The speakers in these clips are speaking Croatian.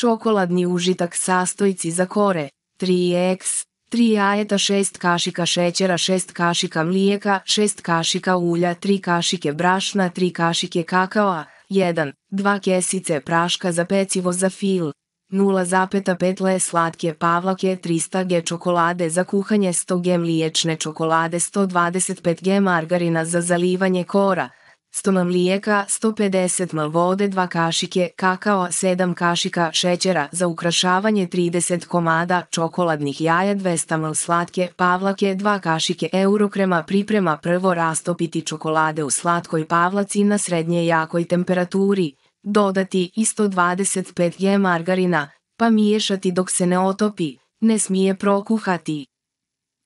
Čokoladni užitak sastojci za kore, 3x, 3 jajeta, 6 kašika šećera, 6 kašika mlijeka, 6 kašika ulja, 3 kašike brašna, 3 kašike kakaoa, 1, 2 kesice praška za pecivo za fil, 0,5 le slatke pavlake, 300 g čokolade za kuhanje, 100 g mliječne čokolade, 125 g margarina za zalivanje kora, 100 mlijeka, 150 ml vode, 2 kašike kakao, 7 kašika šećera za ukrašavanje 30 komada čokoladnih jaja, 200 ml slatke pavlake, 2 kašike eurokrema priprema prvo rastopiti čokolade u slatkoj pavlaci na srednje jakoj temperaturi, dodati i 125 g margarina, pa miješati dok se ne otopi, ne smije prokuhati.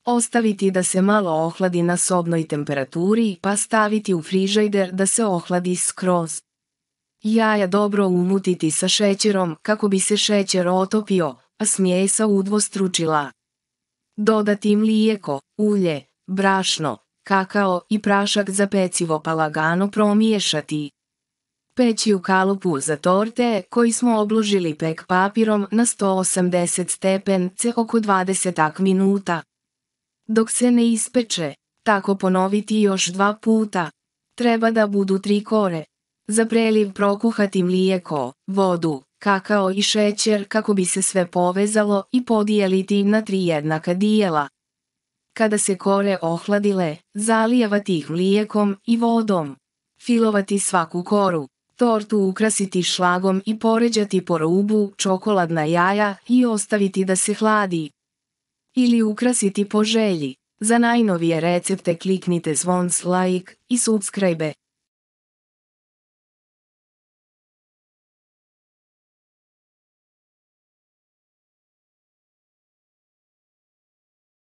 Ostaviti da se malo ohladi na sobnoj temperaturi pa staviti u frižajder da se ohladi skroz. Jaja dobro umutiti sa šećerom kako bi se šećer otopio, a smjesa udvostručila. Dodati mlijeko, ulje, brašno, kakao i prašak za pecivo pa lagano promiješati. Peći u kalupu za torte koji smo obložili pek papirom na 180 c oko 20 minuta dok se ne ispeče. Tako ponoviti još dva puta. Treba da budu tri kore. Za preliv prokuhati mlijeko, vodu, kakao i šećer kako bi se sve povezalo i podijeliti na tri jednaka dijela. Kada se kore ohladile, zalijevati ih mlijekom i vodom. Filovati svaku koru. Tortu ukrasiti šlagom i poređati po rubu čokoladna jaja i ostaviti da se hladi ili ukrasiti po želji. Za najnovije recepte kliknite zvon s like i subscribe.